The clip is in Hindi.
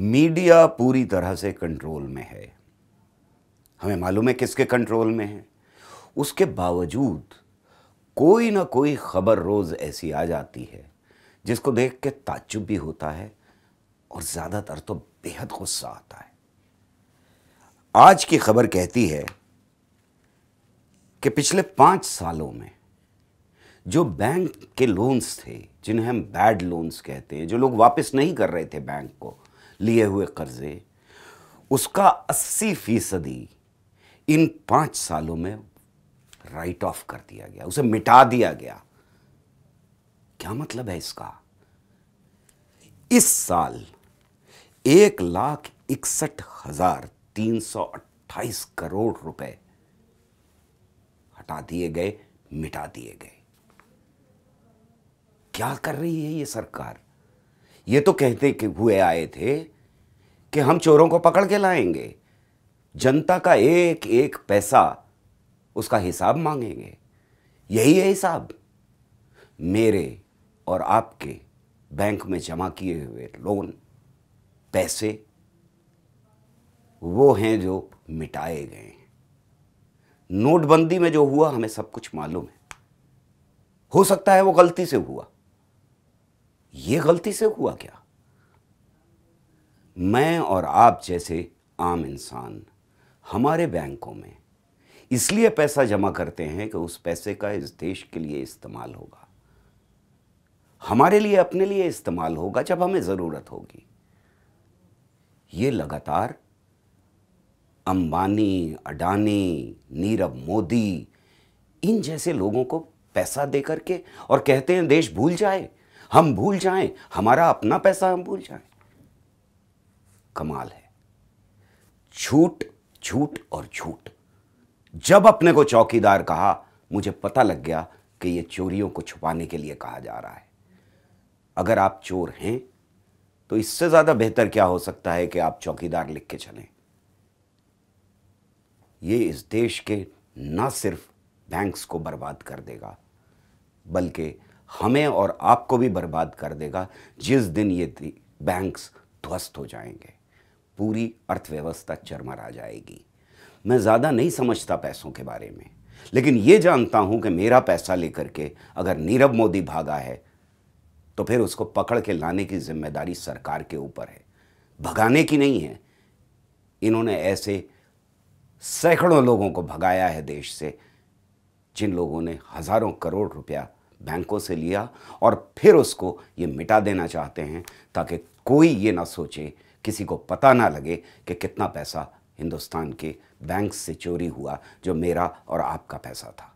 मीडिया पूरी तरह से कंट्रोल में है हमें मालूम है किसके कंट्रोल में है उसके बावजूद कोई ना कोई खबर रोज़ ऐसी आ जाती है जिसको देख के ताजुब भी होता है और ज़्यादातर तो बेहद गुस्सा आता है आज की खबर कहती है कि पिछले पांच सालों में जो बैंक के लोन्स थे जिन्हें हम बैड लोन्स कहते हैं जो लोग वापस नहीं कर रहे थे बैंक को लिए हुए कर्जे उसका 80 फीसदी इन पांच सालों में राइट ऑफ कर दिया गया उसे मिटा दिया गया क्या मतलब है इसका इस साल एक लाख इकसठ हजार तीन सौ अट्ठाईस करोड़ रुपए हटा दिए गए मिटा दिए गए क्या कर रही है ये सरकार ये तो कहते हुए आए थे कि हम चोरों को पकड़ के लाएंगे जनता का एक एक पैसा उसका हिसाब मांगेंगे यही है हिसाब मेरे और आपके बैंक में जमा किए हुए लोन पैसे वो हैं जो मिटाए गए हैं नोटबंदी में जो हुआ हमें सब कुछ मालूम है हो सकता है वो गलती से हुआ ये गलती से हुआ क्या मैं और आप जैसे आम इंसान हमारे बैंकों में इसलिए पैसा जमा करते हैं कि उस पैसे का इस देश के लिए इस्तेमाल होगा हमारे लिए अपने लिए इस्तेमाल होगा जब हमें ज़रूरत होगी ये लगातार अंबानी अडानी नीरव मोदी इन जैसे लोगों को पैसा दे करके और कहते हैं देश भूल जाए हम भूल जाएं हमारा अपना पैसा हम भूल जाएं कमाल है झूठ झूठ और झूठ जब अपने को चौकीदार कहा मुझे पता लग गया कि ये चोरियों को छुपाने के लिए कहा जा रहा है अगर आप चोर हैं तो इससे ज़्यादा बेहतर क्या हो सकता है कि आप चौकीदार लिख के चले ये इस देश के ना सिर्फ बैंक्स को बर्बाद कर देगा बल्कि हमें और आपको भी बर्बाद कर देगा जिस दिन ये बैंक्स ध्वस्त हो जाएंगे पूरी अर्थव्यवस्था चरमरा जाएगी मैं ज़्यादा नहीं समझता पैसों के बारे में लेकिन ये जानता हूं कि मेरा पैसा लेकर के अगर नीरव मोदी भागा है तो फिर उसको पकड़ के लाने की जिम्मेदारी सरकार के ऊपर है भगाने की नहीं है इन्होंने ऐसे सैकड़ों लोगों को भगाया है देश से जिन लोगों ने हज़ारों करोड़ रुपया बैंकों से लिया और फिर उसको ये मिटा देना चाहते हैं ताकि कोई ये ना सोचे किसी को पता ना लगे कि कितना पैसा हिंदुस्तान के बैंक से चोरी हुआ जो मेरा और आपका पैसा था